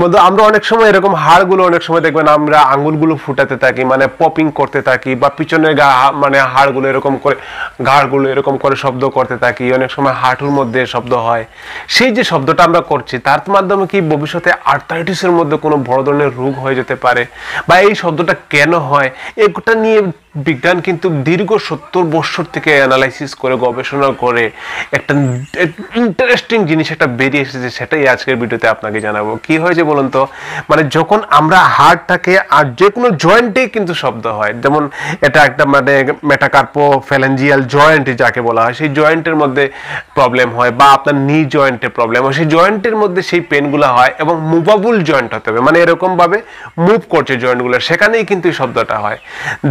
বন্ধু আমরা অনেক সময় এরকম হাড়গুলো অনেক সময় দেখবেন আমরা আঙুলগুলো ফুটাতে থাকি মানে পপিং করতে থাকি বা পিছনে গা মানে হাড়গুলো এরকম করে ঘাড়গুলো এরকম করে শব্দ করতে থাকি অনেক সময় হাঁটুর মধ্যে শব্দ হয় সেই যে শব্দটা আমরা করছি তার মাধ্যমে কি ভবিষ্যতে আর্থারাইটিসের মধ্যে কোনো বড় ধরনের রোগ হয়ে যেতে পারে বা এই শব্দটা কেন হয় এটা নিয়ে বিজ্ঞান কিন্তু দীর্ঘ সত্তর বছর থেকে অ্যানালাইসিস করে গবেষণা করে একটা ইন্টারেস্টিং জিনিস একটা বেরিয়ে এসেছে সেটাই আজকের ভিডিওতে আপনাকে জানাবো কি হয়েছে যে বলুন তো মানে যখন আমরা হার্টটাকে আর যে কোনো জয়েন্টেই কিন্তু শব্দ হয় যেমন এটা একটা মানে মেটাকার্পো ফ্যালেঞ্জিয়াল জয়েন্ট যাকে বলা হয় সেই জয়েন্টের মধ্যে প্রবলেম হয় বা আপনার নি জয়েন্টে প্রবলেম হয় সেই জয়েন্টের মধ্যে সেই পেনগুলো হয় এবং মুভাবুল জয়েন্ট হতে হবে মানে এরকমভাবে মুভ করছে জয়েন্টগুলো সেখানেই কিন্তু এই শব্দটা হয়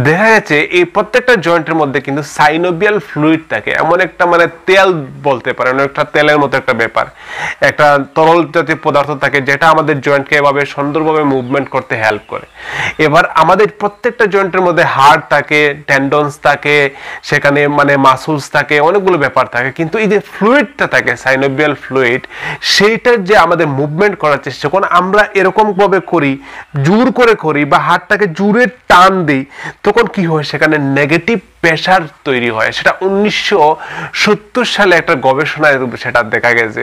দেখা গেছে এই প্রত্যেকটা জয়েন্টের মধ্যে কিন্তু সাইনোবিয়াল ফ্লুইড থাকে এমন একটা মানে তেল বলতে পারেন একটা তেলের মতো একটা ব্যাপার একটা তরল জাতীয় পদার্থ থাকে যেটা আমাদের জয়েন্টকে এভাবে সুন্দরভাবে মুভমেন্ট করতে হেল্প করে এবার আমাদের প্রত্যেকটা জয়েন্টের মধ্যে হাড় থাকে ট্যান্ডনস থাকে সেখানে মানে মাসুলস থাকে অনেকগুলো ব্যাপার থাকে কিন্তু এই যে ফ্লুইডটা থাকে সাইনোবিয়াল ফ্লুইড সেইটার যে আমাদের মুভমেন্ট করার চেষ্টা যখন আমরা এরকমভাবে করি জোর করে করি বা হাতটাকে জোরে টান দিই তখন কি হয় সেখানে নেগেটিভ প্রেশার তৈরি হয় সেটা উনিশশো সালে একটা গবেষণায় সেটা দেখা গেছে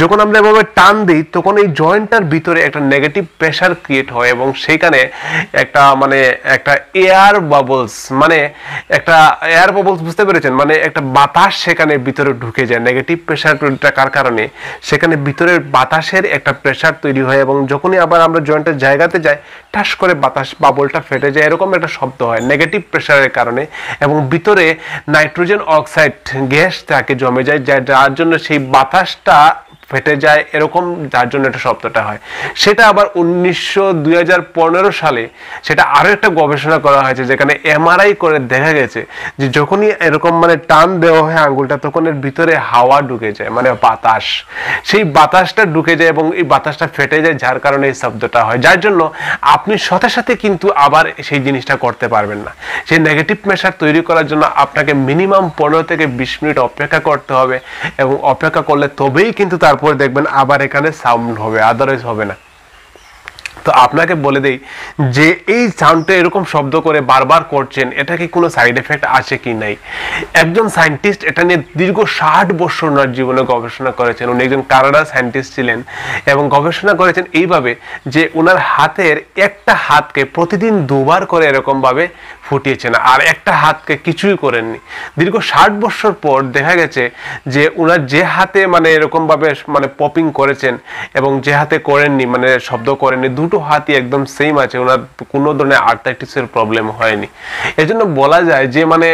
যখন আমরা এভাবে টান দিই তখন এই জয়েন্টটার ভিতরে ভিতরে একটা নেগেটিভ প্রেশার ক্রিয়েট হয় এবং সেইখানে একটা মানে একটা এয়ার বাবলস মানে একটা এয়ার বাবলস বুঝতে পেরেছেন মানে একটা বাতাস সেখানে ভিতরে ঢুকে যায় নেগেটিভ প্রেশার কার কারণে সেখানে ভিতরের বাতাসের একটা প্রেশার তৈরি হয় এবং যখনই আবার আমরা জয়েন্টের জায়গাতে যাই ঠাস করে বাতাস বাবলটা ফেটে যায় এরকম একটা শব্দ হয় নেগেটিভ প্রেশারের কারণে এবং ভিতরে নাইট্রোজেন অক্সাইড গ্যাস থাকে জমে যায় যার জন্য সেই বাতাসটা ফেটে যায় এরকম যার জন্য এটা শব্দটা হয় সেটা আবার উনিশশো সালে সেটা আরও একটা গবেষণা করা হয়েছে যেখানে এমআরআই করে দেখা গেছে যে যখনই এরকম মানে টান দেওয়া হয় আঙ্গুলটা তখন এর ভিতরে হাওয়া ঢুকে যায় মানে বাতাস সেই বাতাসটা ঢুকে যায় এবং এই বাতাসটা ফেটে যায় যার কারণে এই শব্দটা হয় যার জন্য আপনি সাথে সাথে কিন্তু আবার সেই জিনিসটা করতে পারবেন না সেই নেগেটিভ মেশার তৈরি করার জন্য আপনাকে মিনিমাম পনেরো থেকে বিশ মিনিট অপেক্ষা করতে হবে এবং অপেক্ষা করলে তবেই কিন্তু তার তারপরে দেখবেন আবার এখানে সাউন্ড হবে আদারওয়াইজ হবে না তো আপনাকে বলে দেই যে এই সাউন্ডটা এরকম শব্দ করে বারবার করছেন এটা কি কোনো সাইড এফেক্ট আছে কি নাই একজন সায়েন্টিস্ট এটা নিয়ে দীর্ঘ ষাট বছর ওনার জীবনে গবেষণা করেছেন উনি একজন কানাডা সায়েন্টিস্ট ছিলেন এবং গবেষণা করেছেন এইভাবে যে ওনার হাতের একটা হাতকে প্রতিদিন দুবার করে এরকমভাবে ফুটিয়েছেন আর একটা হাতকে কিছুই করেননি দীর্ঘ ষাট বছর পর দেখা গেছে যে ওনার যে হাতে মানে এরকমভাবে মানে পপিং করেছেন এবং যে হাতে করেননি মানে শব্দ করেননি দুটো হাতই একদম সেম আছে ওনার কোনো ধরনের আর্থাইটিসের প্রবলেম হয়নি এজন্য বলা যায় যে মানে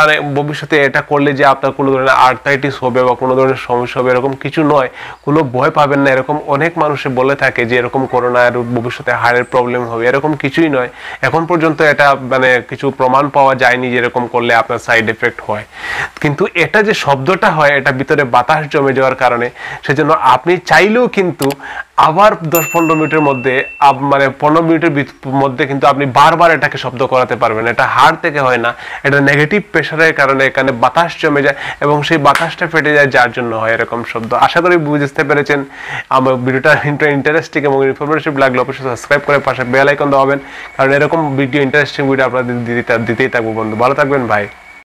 আর ভবিষ্যতে এটা করলে যে আপনার কোনো ধরনের আর্থাইটিস হবে বা কোনো ধরনের সমস্যা হবে এরকম কিছু নয় কোনো ভয় পাবেন না এরকম অনেক মানুষে বলে থাকে যে এরকম করোনা আর ভবিষ্যতে হাড়ের প্রবলেম হবে এরকম কিছুই নয় এখন পর্যন্ত এটা মানে কিছু প্রমাণ পাওয়া যায়নি যে এরকম করলে আপনার সাইড এফেক্ট হয় কিন্তু এটা যে শব্দটা হয় এটা ভিতরে বাতাস জমে যাওয়ার কারণে সেজন্য আপনি চাইলেও কিন্তু আবার দশ পনেরো মিনিটের মধ্যে মানে পনেরো মিনিটের মধ্যে কিন্তু আপনি বারবার এটাকে শব্দ করাতে পারবেন এটা হাড় থেকে হয় না এটা নেগেটিভ প্রেশারের কারণে এখানে বাতাস জমে যায় এবং সেই বাতাসটা ফেটে যায় যার জন্য হয় এরকম শব্দ আশা করি বুঝতে পেরেছেন আমার ভিডিওটা ইন্টারেস্টিং এবং ইনফরমেশিভ লাগলে অবশ্যই সাবস্ক্রাইব করে পাশে বেল আইকন দেওয়াবেন কারণ এরকম ভিডিও ইন্টারেস্টিং ভিডিও আপনাদের দিতে দিতেই থাকবো বন্ধু ভালো থাকবেন ভাই